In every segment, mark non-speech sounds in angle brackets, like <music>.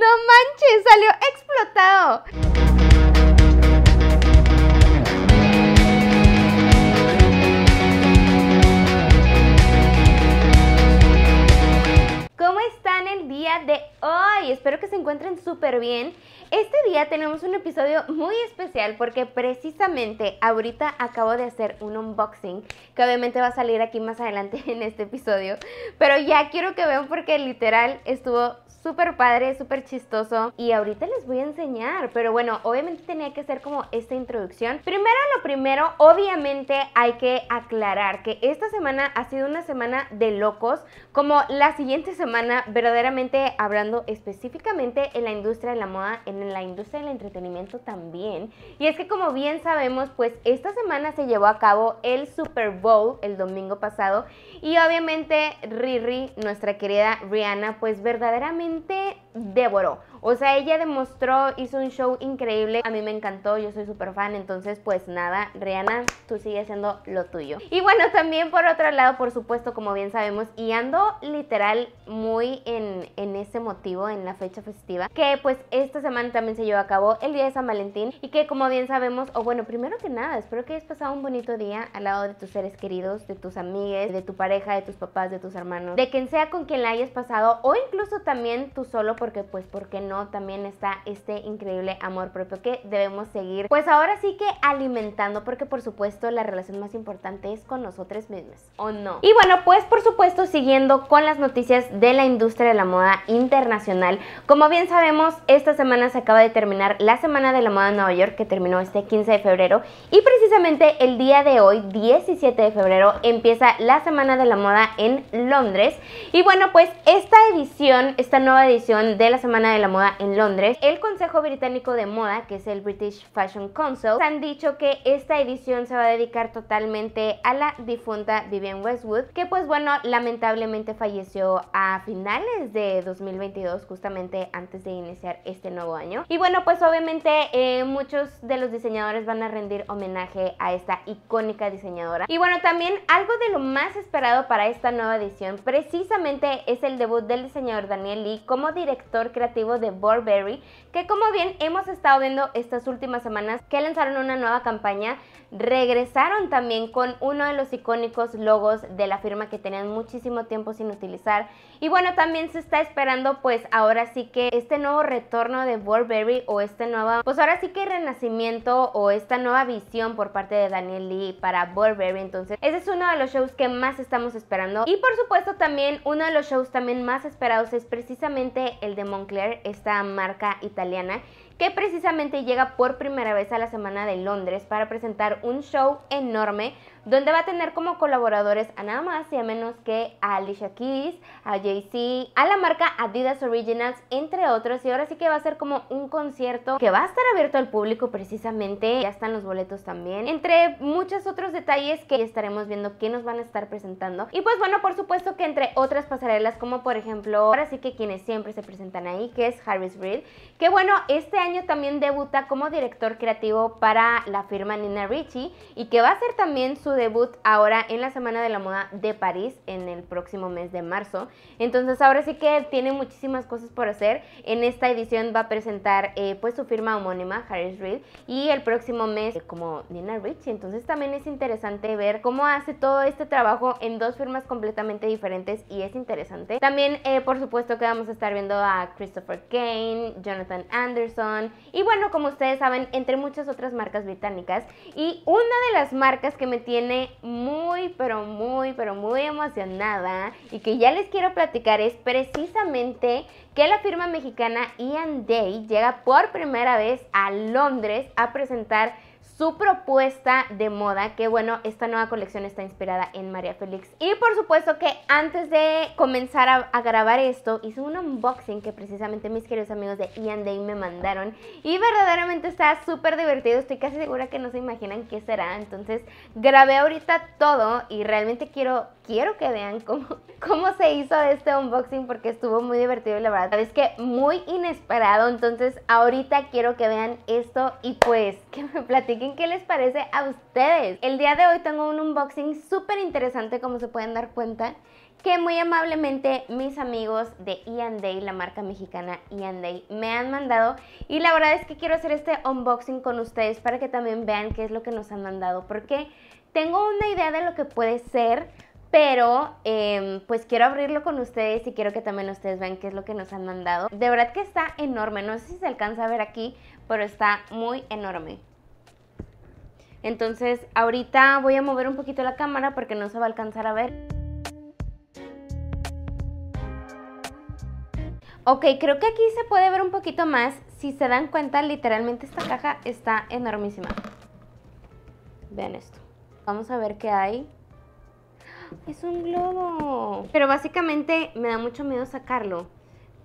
¡No manches! ¡Salió explotado! ¿Cómo están el día de hoy. Espero que se encuentren súper bien. Este día tenemos un episodio muy especial porque precisamente ahorita acabo de hacer un unboxing que obviamente va a salir aquí más adelante <laughs> en este episodio. Pero ya quiero que vean porque literal estuvo súper padre, súper chistoso y ahorita les voy a enseñar. Pero bueno, obviamente tenía que hacer como esta introducción. Primero lo primero, obviamente hay que aclarar que esta semana ha sido una semana de locos. Como la siguiente semana, verdaderamente hablando específicamente en la industria de la moda, en la industria del entretenimiento también. Y es que como bien sabemos, pues esta semana se llevó a cabo el Super Bowl el domingo pasado y obviamente Riri, nuestra querida Rihanna, pues verdaderamente devoró. O sea, ella demostró, hizo un show increíble. A mí me encantó, yo soy súper fan. Entonces, pues nada, Rihanna, tú sigues siendo lo tuyo. Y bueno, también por otro lado, por supuesto, como bien sabemos, y ando literal muy en, ese motivo, en la fecha festiva, que pues esta semana también se llevó a cabo el día de San Valentín y que como bien sabemos, o bueno, primero que nada, espero que hayas pasado un bonito día al lado de tus seres queridos, de tus amigues, de tu pareja, de tus papás, de tus hermanos, de quien sea con quien la hayas pasado o incluso también tú solo porque pues, ¿por qué no? también está este increíble amor propio que debemos seguir. Pues ahora sí que alimentando, porque por supuesto la relación más importante es con nosotros mismos, ¿o no? Y bueno, pues por supuesto siguiendo con las noticias de la industria de la moda internacional. Como bien sabemos, esta semana se acaba de terminar la Semana de la Moda en Nueva York, que terminó este 15 de febrero. Y precisamente el día de hoy, 17 de febrero, empieza la Semana de la Moda en Londres. Y bueno, pues esta edición, esta nueva edición de la Semana de la Moda, en Londres, el Consejo Británico de Moda, que es el British Fashion Council, han dicho que esta edición se va a dedicar totalmente a la difunta Vivienne Westwood, que pues bueno, lamentablemente falleció a finales de 2022, justamente antes de iniciar este nuevo año. Y bueno, pues obviamente eh, muchos de los diseñadores van a rendir homenaje a esta icónica diseñadora. Y bueno, también algo de lo más esperado para esta nueva edición precisamente es el debut del diseñador Daniel Lee como director creativo de Burberry, que como bien hemos estado viendo estas últimas semanas que lanzaron una nueva campaña, regresaron también con uno de los icónicos logos de la firma que tenían muchísimo tiempo sin utilizar. Y bueno, también se está esperando pues ahora sí que este nuevo retorno de Burberry o este nueva, pues ahora sí que renacimiento o esta nueva visión por parte de Daniel Lee para Burberry. Entonces, ese es uno de los shows que más estamos esperando. Y por supuesto también uno de los shows también más esperados es precisamente el de Moncler esta marca italiana que precisamente llega por primera vez a la Semana de Londres para presentar un show enorme donde va a tener como colaboradores a nada más y a menos que a Alicia Keys, a Jay-Z, a la marca Adidas Originals, entre otros. Y ahora sí que va a ser como un concierto que va a estar abierto al público precisamente. Ya están los boletos también. Entre muchos otros detalles que estaremos viendo que nos van a estar presentando. Y pues bueno, por supuesto que entre otras pasarelas como por ejemplo, ahora sí que quienes siempre se presentan ahí, que es Harris Reed que bueno, este año también debuta como director creativo para la firma Nina Ricci y que va a hacer también su debut ahora en la Semana de la Moda de París en el próximo mes de marzo. Entonces ahora sí que tiene muchísimas cosas por hacer. En esta edición va a presentar eh, pues su firma homónima, Harris Reed, y el próximo mes eh, como Nina Ricci. Entonces también es interesante ver cómo hace todo este trabajo en dos firmas completamente diferentes y es interesante. También eh, por supuesto que vamos a estar viendo a Christopher Kane, Jonathan Anderson, y bueno, como ustedes saben, entre muchas otras marcas británicas. Y una de las marcas que me tiene muy, pero muy, pero muy emocionada y que ya les quiero platicar es precisamente que la firma mexicana Ian e Day llega por primera vez a Londres a presentar su propuesta de moda, que bueno, esta nueva colección está inspirada en María Félix. Y por supuesto que antes de comenzar a, grabar esto, hice un unboxing que precisamente mis queridos amigos de Ian e Day me mandaron. Y verdaderamente está súper divertido, estoy casi segura que no se imaginan qué será. Entonces grabé ahorita todo y realmente quiero, quiero que vean cómo, <laughs> cómo se hizo este unboxing porque estuvo muy divertido y la verdad es que muy inesperado. Entonces ahorita quiero que vean esto y pues que me platicen platiquen qué les parece a ustedes. El día de hoy tengo un unboxing súper interesante como se pueden dar cuenta que muy amablemente mis amigos de e Day, la marca mexicana e Day, me han mandado y la verdad es que quiero hacer este unboxing con ustedes para que también vean qué es lo que nos han mandado porque tengo una idea de lo que puede ser, pero em, pues quiero abrirlo con ustedes y quiero que también ustedes vean qué es lo que nos han mandado. De verdad que está enorme, no sé si se alcanza a ver aquí, pero está muy enorme. Entonces ahorita voy a mover un poquito la cámara porque no se va a alcanzar a ver. Ok, creo que aquí se puede ver un poquito más. Si se dan cuenta, literalmente esta caja está enormísima. Vean esto. Vamos a ver qué hay. ¡Ah! Es un globo. Pero básicamente me da mucho miedo sacarlo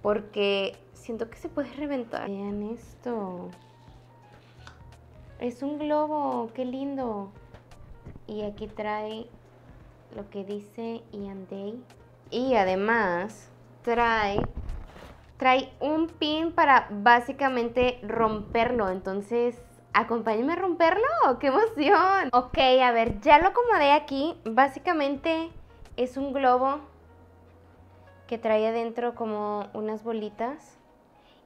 porque siento que se puede reventar. Vean esto. Es un globo, qué lindo. Y aquí trae lo que dice Ian Day. Y además trae, trae un pin para básicamente romperlo. Entonces, acompáñenme a romperlo. ¡Qué emoción! Ok, a ver, ya lo acomodé aquí. Básicamente es un globo que trae adentro como unas bolitas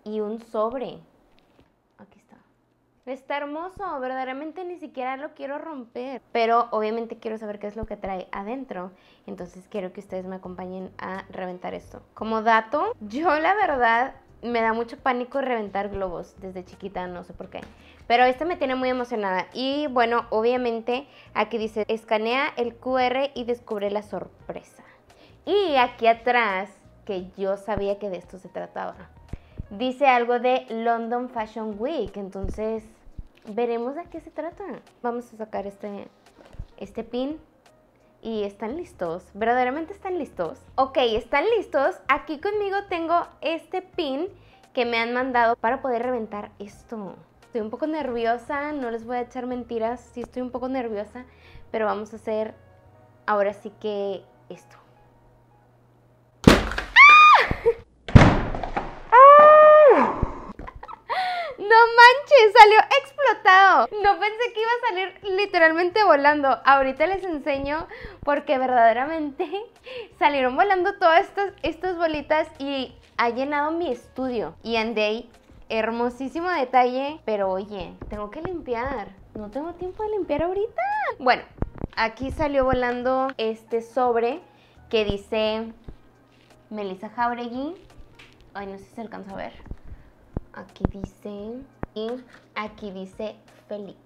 y un sobre está hermoso, verdaderamente ni siquiera lo quiero romper, pero obviamente quiero saber qué es lo que trae adentro, entonces quiero que ustedes me acompañen a reventar esto. Como dato, yo la verdad me da mucho pánico reventar globos desde chiquita, no sé por qué. Pero esto me tiene muy emocionada. Y bueno, obviamente aquí dice, escanea el QR y descubre la sorpresa. Y aquí atrás, que yo sabía que de esto se trataba, dice algo de London Fashion Week. Entonces, veremos de qué se trata. Vamos a sacar este, este pin. Y están listos, verdaderamente están listos. Ok, están listos. Aquí conmigo tengo este pin que me han mandado para poder reventar esto. Estoy un poco nerviosa, no les voy a echar mentiras, sí estoy un poco nerviosa, pero vamos a hacer ahora sí que esto. No pensé que iba a salir literalmente volando. Ahorita les enseño porque verdaderamente <laughs> salieron volando todas estas, estas bolitas y ha llenado mi estudio. Y andé hermosísimo detalle, pero oye, tengo que limpiar. No tengo tiempo de limpiar ahorita. Bueno, aquí salió volando este sobre que dice Melissa Jauregui. Ay, no sé si se alcanza a ver. Aquí dice aquí dice Félix.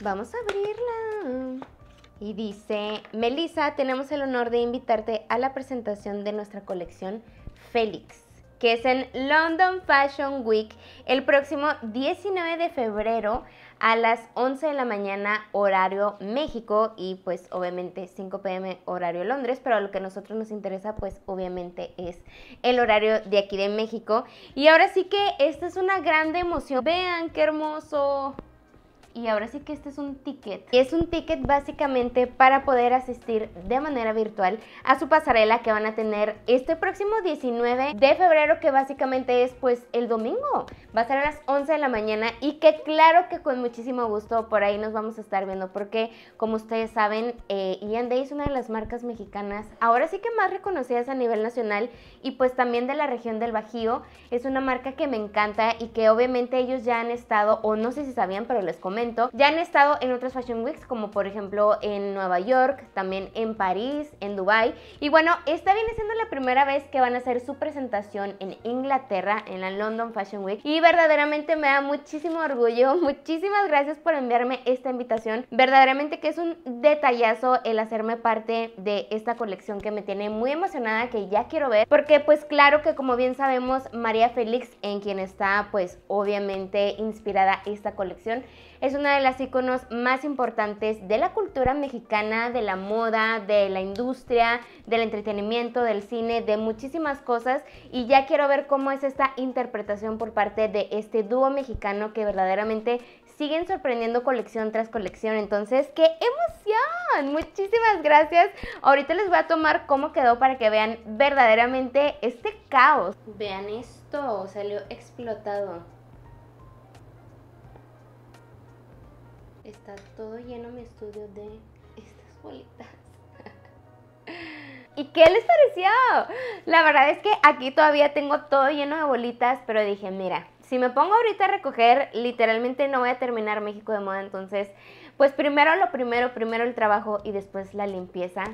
Vamos a abrirla. Y dice, Melissa, tenemos el honor de invitarte a la presentación de nuestra colección Félix que es en London Fashion Week el próximo 19 de febrero a las 11 de la mañana horario México y pues obviamente 5 pm horario Londres, pero lo que a nosotros nos interesa pues obviamente es el horario de aquí de México. Y ahora sí que esta es una grande emoción. Vean qué hermoso y ahora sí que este es un ticket. es un ticket básicamente para poder asistir de manera virtual a su pasarela que van a tener este próximo 19 de febrero que básicamente es pues el domingo. Va a ser a las 11 de la mañana y que claro que con muchísimo gusto por ahí nos vamos a estar viendo porque como ustedes saben eh, es una de las marcas mexicanas ahora sí que más reconocidas a nivel nacional y pues también de la región del Bajío. Es una marca que me encanta y que obviamente ellos ya han estado o no sé si sabían pero les comento ya han estado en otras Fashion Weeks, como por ejemplo en Nueva York, también en París, en Dubai Y bueno, esta viene siendo la primera vez que van a hacer su presentación en Inglaterra, en la London Fashion Week. Y verdaderamente me da muchísimo orgullo. <laughs> Muchísimas gracias por enviarme esta invitación. Verdaderamente que es un detallazo el hacerme parte de esta colección que me tiene muy emocionada, que ya quiero ver. Porque pues claro que como bien sabemos, María Félix, en quien está pues obviamente inspirada esta colección, es es una de las iconos más importantes de la cultura mexicana, de la moda, de la industria, del entretenimiento, del cine, de muchísimas cosas. Y ya quiero ver cómo es esta interpretación por parte de este dúo mexicano que verdaderamente siguen sorprendiendo colección tras colección. Entonces, ¡qué emoción! Muchísimas gracias. Ahorita les voy a tomar cómo quedó para que vean verdaderamente este caos. Vean esto, salió explotado. está todo lleno mi estudio de estas bolitas. <laughs> ¿Y qué les pareció? La verdad es que aquí todavía tengo todo lleno de bolitas, pero dije, mira, si me pongo ahorita a recoger, literalmente no voy a terminar México de moda, entonces, pues primero lo primero, primero el trabajo y después la limpieza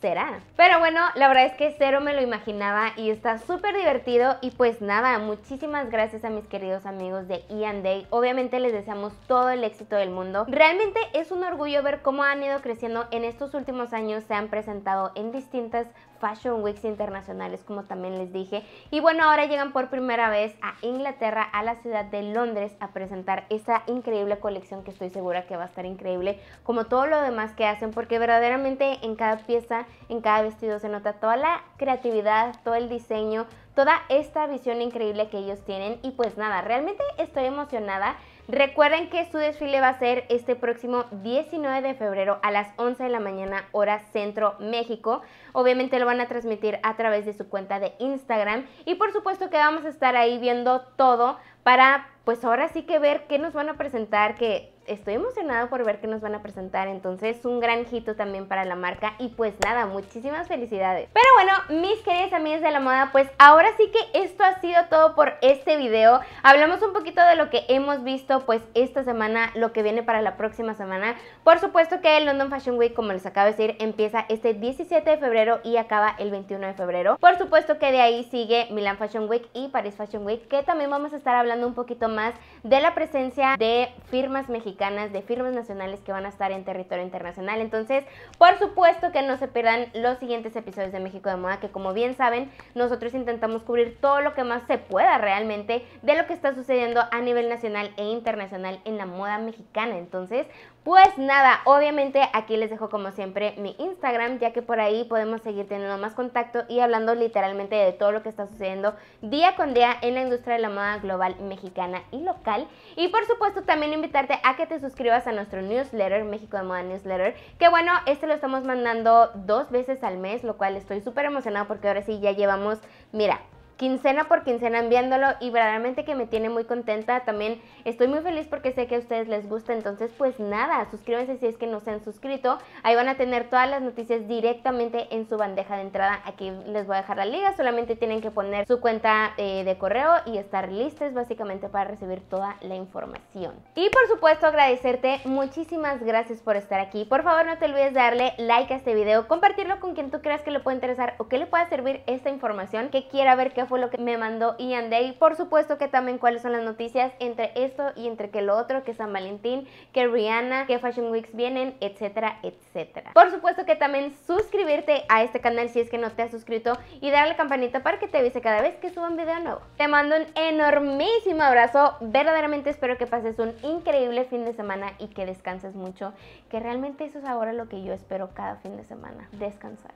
será. Pero bueno, la verdad es que cero me lo imaginaba y está súper divertido y pues nada, muchísimas gracias a mis queridos amigos de Ian e Day. Obviamente les deseamos todo el éxito del mundo. Realmente es un orgullo ver cómo han ido creciendo en estos últimos años, se han presentado en distintas Fashion Weeks internacionales, como también les dije. Y bueno, ahora llegan por primera vez a Inglaterra, a la ciudad de Londres, a presentar esta increíble colección que estoy segura que va a estar increíble, como todo lo demás que hacen, porque verdaderamente en cada pieza, en cada vestido se nota toda la creatividad, todo el diseño, toda esta visión increíble que ellos tienen. Y pues nada, realmente estoy emocionada. Recuerden que su desfile va a ser este próximo 19 de febrero a las 11 de la mañana hora Centro México. Obviamente lo van a transmitir a través de su cuenta de Instagram y por supuesto que vamos a estar ahí viendo todo para pues ahora sí que ver qué nos van a presentar, que estoy emocionada por ver que nos van a presentar, entonces un gran hito también para la marca y pues nada, muchísimas felicidades. Pero bueno, mis queridas amigas de la moda, pues ahora sí que esto ha sido todo por este video. Hablamos un poquito de lo que hemos visto pues esta semana, lo que viene para la próxima semana. Por supuesto que el London Fashion Week, como les acabo de decir, empieza este 17 de febrero y acaba el 21 de febrero. Por supuesto que de ahí sigue Milan Fashion Week y Paris Fashion Week, que también vamos a estar hablando un poquito más de la presencia de firmas mexicanas, de firmas nacionales que van a estar en territorio internacional. Entonces, por supuesto que no se pierdan los siguientes episodios de México de Moda, que como bien saben, nosotros intentamos cubrir todo lo que más se pueda realmente de lo que está sucediendo a nivel nacional e internacional en la moda mexicana. Entonces, pues nada, obviamente aquí les dejo como siempre mi Instagram, ya que por ahí podemos seguir teniendo más contacto y hablando literalmente de todo lo que está sucediendo día con día en la industria de la moda global mexicana y local. Y por supuesto también invitarte a que te suscribas a nuestro newsletter, México de Moda Newsletter, que bueno, este lo estamos mandando dos veces al mes, lo cual estoy súper emocionado porque ahora sí ya llevamos, mira, quincena por quincena enviándolo y verdaderamente que me tiene muy contenta. También estoy muy feliz porque sé que a ustedes les gusta. Entonces, pues nada, suscríbanse si es que no se han suscrito. Ahí van a tener todas las noticias directamente en su bandeja de entrada. Aquí les voy a dejar la liga. Solamente tienen que poner su cuenta eh, de correo y estar listos básicamente para recibir toda la información. Y por supuesto, agradecerte muchísimas gracias por estar aquí. Por favor, no te olvides de darle like a este video, compartirlo con quien tú creas que le puede interesar o que le pueda servir esta información, que quiera ver qué fue lo que me mandó Ian Day. Por supuesto que también cuáles son las noticias entre esto y entre que lo otro, que San Valentín, que Rihanna, que Fashion Weeks vienen, etcétera, etcétera. Por supuesto que también suscribirte a este canal si es que no te has suscrito y darle la campanita para que te avise cada vez que suba un video nuevo. Te mando un enormísimo abrazo. Verdaderamente espero que pases un increíble fin de semana y que descanses mucho, que realmente eso es ahora lo que yo espero cada fin de semana, descansar.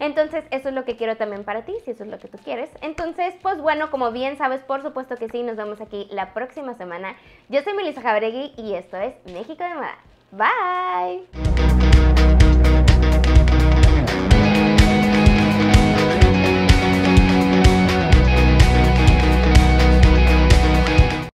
Entonces, eso es lo que quiero también para ti, si eso es lo que tú quieres. Entonces, pues bueno, como bien sabes, por supuesto que sí, nos vemos aquí la próxima semana. Yo soy Melissa Jabregui y esto es México de Moda. Bye.